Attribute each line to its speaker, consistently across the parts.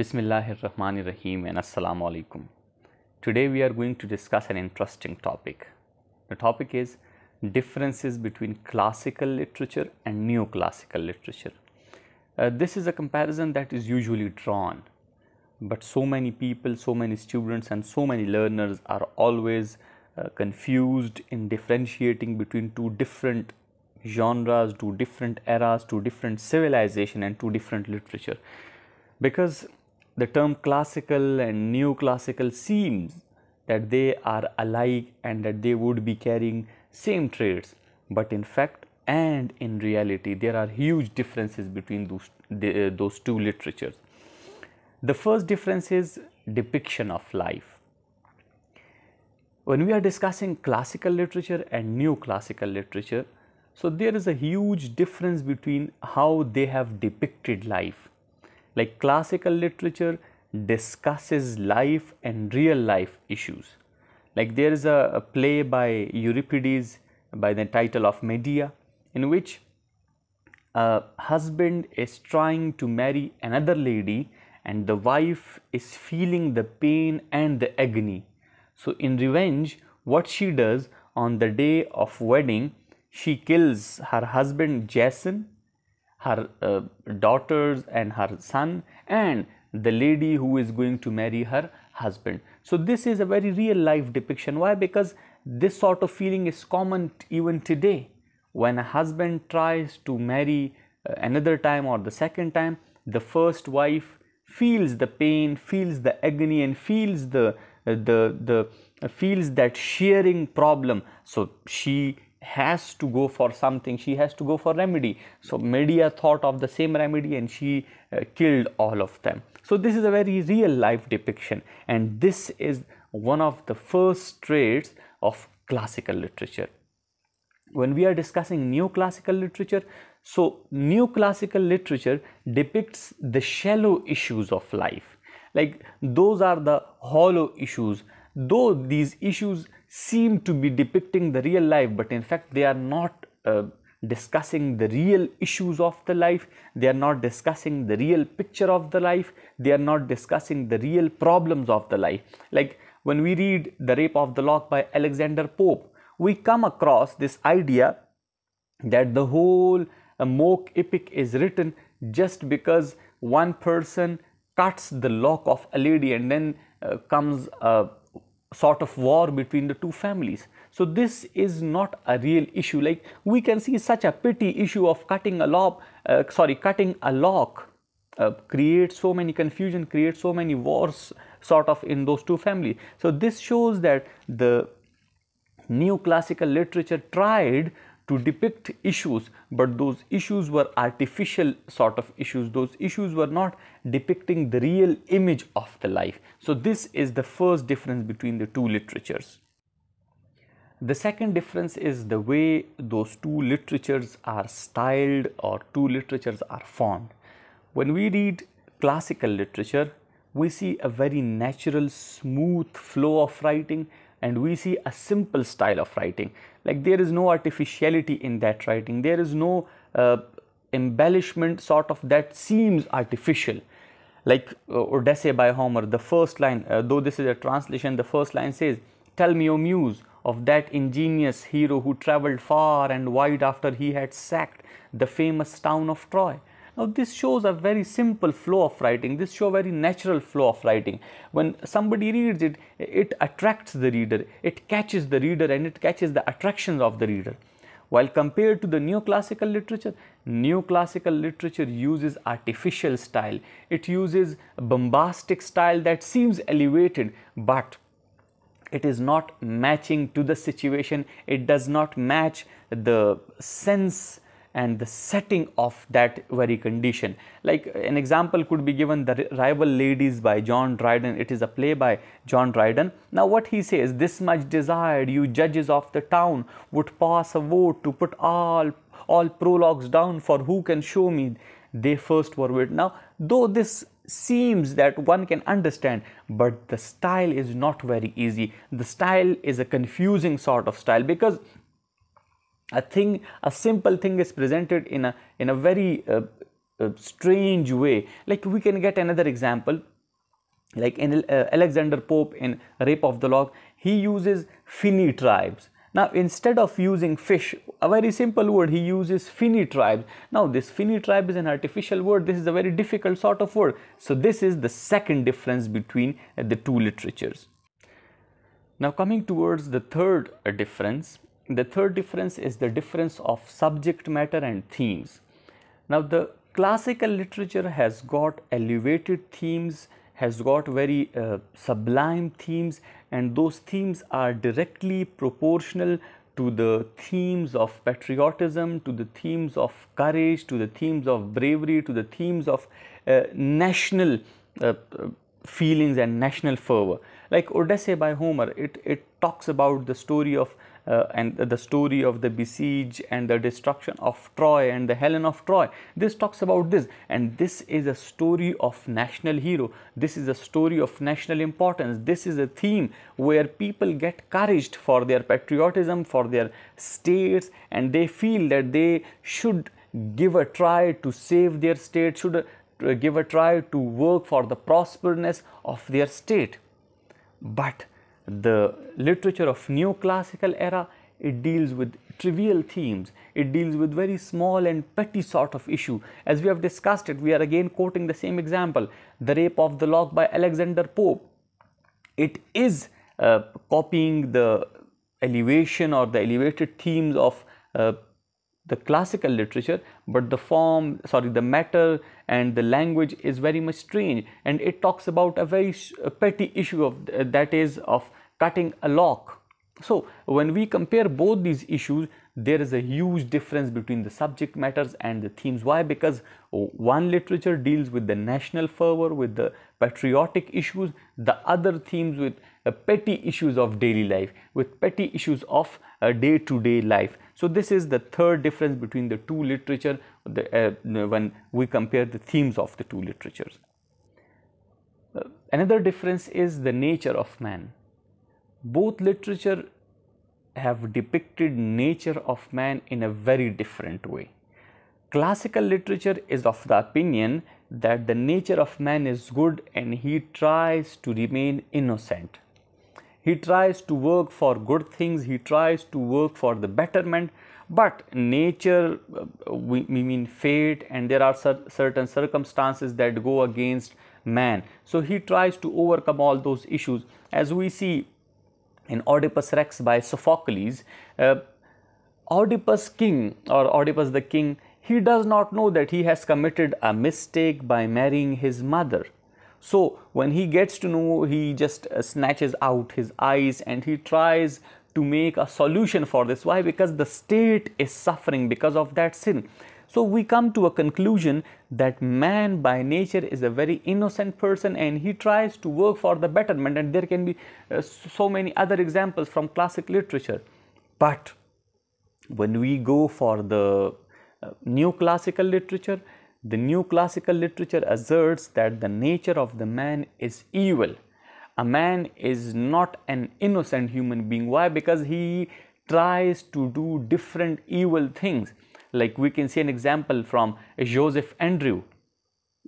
Speaker 1: Bismillahir Rahmanir Rahim and Assalamu Alaikum. Today we are going to discuss an interesting topic. The topic is differences between classical literature and neoclassical literature. Uh, this is a comparison that is usually drawn, but so many people, so many students, and so many learners are always uh, confused in differentiating between two different genres, two different eras, two different civilization, and two different literature because the term classical and neoclassical seems that they are alike and that they would be carrying same traits but in fact and in reality there are huge differences between those, the, uh, those two literatures. The first difference is depiction of life. When we are discussing classical literature and neoclassical literature, so there is a huge difference between how they have depicted life like classical literature discusses life and real life issues. Like there is a, a play by Euripides by the title of Medea in which a husband is trying to marry another lady and the wife is feeling the pain and the agony. So in revenge what she does on the day of wedding she kills her husband Jason her uh, daughters and her son and the lady who is going to marry her husband. So this is a very real life depiction. Why? Because this sort of feeling is common even today. When a husband tries to marry uh, another time or the second time, the first wife feels the pain, feels the agony and feels the, uh, the, the, uh, feels that shearing problem. So she has to go for something she has to go for remedy so media thought of the same remedy and she uh, killed all of them so this is a very real life depiction and this is one of the first traits of classical literature when we are discussing neoclassical literature so neoclassical literature depicts the shallow issues of life like those are the hollow issues though these issues seem to be depicting the real life but in fact they are not uh, discussing the real issues of the life they are not discussing the real picture of the life they are not discussing the real problems of the life like when we read the rape of the lock by alexander pope we come across this idea that the whole uh, mock epic is written just because one person cuts the lock of a lady and then uh, comes a sort of war between the two families. So this is not a real issue. Like we can see such a petty issue of cutting a lock, uh, sorry, cutting a lock uh, creates so many confusion, creates so many wars sort of in those two families. So this shows that the neoclassical literature tried to depict issues but those issues were artificial sort of issues those issues were not depicting the real image of the life so this is the first difference between the two literatures the second difference is the way those two literatures are styled or two literatures are formed when we read classical literature we see a very natural smooth flow of writing and we see a simple style of writing. Like there is no artificiality in that writing, there is no uh, embellishment sort of that seems artificial. Like uh, Odyssey by Homer, the first line, uh, though this is a translation, the first line says, Tell me, O Muse, of that ingenious hero who travelled far and wide after he had sacked the famous town of Troy now this shows a very simple flow of writing, this show very natural flow of writing. When somebody reads it, it attracts the reader, it catches the reader and it catches the attractions of the reader. While compared to the neoclassical literature, neoclassical literature uses artificial style. It uses bombastic style that seems elevated, but it is not matching to the situation. It does not match the sense and the setting of that very condition. Like an example could be given the rival ladies by John Dryden. It is a play by John Dryden. Now what he says, this much desired you judges of the town would pass a vote to put all, all prologues down for who can show me they first were with. Now though this seems that one can understand but the style is not very easy the style is a confusing sort of style because a thing, a simple thing is presented in a, in a very uh, uh, strange way. Like we can get another example, like in uh, Alexander Pope in Rape of the Lock, he uses finny tribes. Now, instead of using fish, a very simple word, he uses finny tribes. Now, this finny tribe is an artificial word. This is a very difficult sort of word. So, this is the second difference between the two literatures. Now, coming towards the third difference, the third difference is the difference of subject matter and themes. Now the classical literature has got elevated themes, has got very uh, sublime themes and those themes are directly proportional to the themes of patriotism, to the themes of courage, to the themes of bravery, to the themes of uh, national uh, feelings and national fervor. Like Odyssey by Homer, it, it talks about the story of uh, and the story of the besiege and the destruction of Troy and the Helen of Troy. This talks about this and this is a story of national hero. This is a story of national importance. This is a theme where people get couraged for their patriotism, for their states and they feel that they should give a try to save their state, should uh, give a try to work for the prosperousness of their state. But the literature of neoclassical era it deals with trivial themes, it deals with very small and petty sort of issue. As we have discussed it, we are again quoting the same example, the rape of the lock by Alexander Pope. It is uh, copying the elevation or the elevated themes of uh, the classical literature, but the form, sorry, the matter and the language is very much strange and it talks about a very petty issue of uh, that is of cutting a lock. So, when we compare both these issues, there is a huge difference between the subject matters and the themes. Why? Because one literature deals with the national fervor, with the patriotic issues, the other themes with the uh, petty issues of daily life, with petty issues of uh, day-to-day -day life. So this is the third difference between the two literature the, uh, when we compare the themes of the two literatures. Uh, another difference is the nature of man both literature have depicted nature of man in a very different way. Classical literature is of the opinion that the nature of man is good and he tries to remain innocent. He tries to work for good things, he tries to work for the betterment, but nature, we, mean fate, and there are certain circumstances that go against man. So he tries to overcome all those issues. As we see, in Oedipus Rex by Sophocles, uh, Oedipus king or Oedipus the king, he does not know that he has committed a mistake by marrying his mother. So when he gets to know, he just uh, snatches out his eyes and he tries to make a solution for this. Why? Because the state is suffering because of that sin. So we come to a conclusion that man by nature is a very innocent person and he tries to work for the betterment and there can be uh, so many other examples from classic literature. But when we go for the uh, classical literature, the new classical literature asserts that the nature of the man is evil. A man is not an innocent human being. Why? Because he tries to do different evil things. Like we can see an example from Joseph Andrew,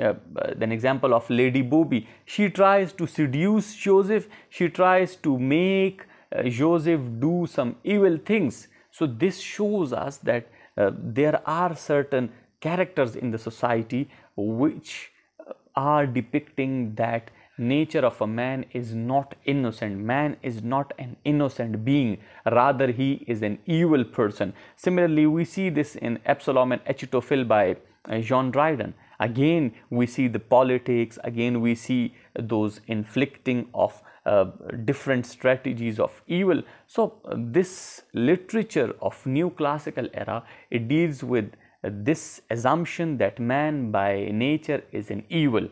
Speaker 1: uh, uh an example of Lady Bobby. She tries to seduce Joseph, she tries to make uh, Joseph do some evil things. So this shows us that uh, there are certain characters in the society which uh, are depicting that nature of a man is not innocent. Man is not an innocent being, rather, he is an evil person. Similarly, we see this in Epsilon and Achitophil by uh, John Dryden. Again, we see the politics, again, we see those inflicting of uh, different strategies of evil. So, uh, this literature of new classical era it deals with uh, this assumption that man by nature is an evil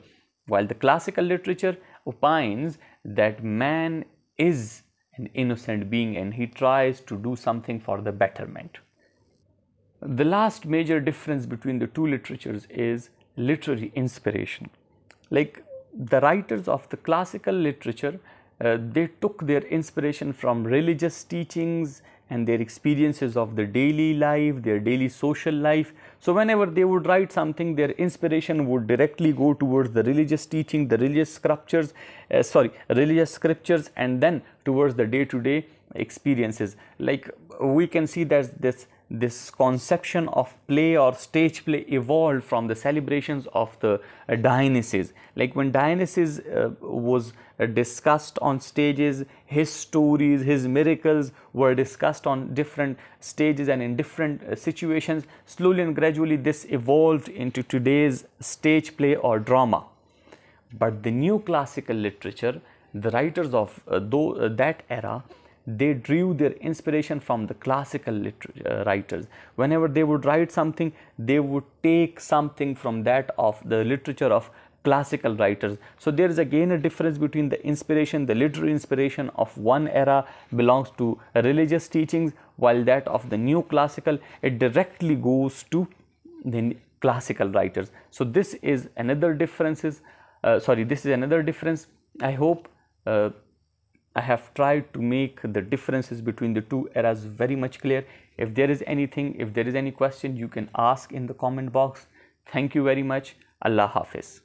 Speaker 1: while the classical literature opines that man is an innocent being and he tries to do something for the betterment. The last major difference between the two literatures is literary inspiration. Like the writers of the classical literature, uh, they took their inspiration from religious teachings and their experiences of their daily life, their daily social life. So, whenever they would write something, their inspiration would directly go towards the religious teaching, the religious scriptures, uh, sorry, religious scriptures, and then towards the day to day experiences. Like we can see that this this conception of play or stage play evolved from the celebrations of the Dionysus. Like when Dionysus uh, was discussed on stages, his stories, his miracles were discussed on different stages and in different uh, situations. Slowly and gradually this evolved into today's stage play or drama. But the new classical literature, the writers of uh, though, that era they drew their inspiration from the classical uh, writers. Whenever they would write something, they would take something from that of the literature of classical writers. So, there is again a difference between the inspiration, the literary inspiration of one era belongs to religious teachings, while that of the new classical, it directly goes to the classical writers. So, this is another difference is, uh, sorry, this is another difference. I hope uh, I have tried to make the differences between the two eras very much clear. If there is anything, if there is any question, you can ask in the comment box. Thank you very much. Allah Hafiz.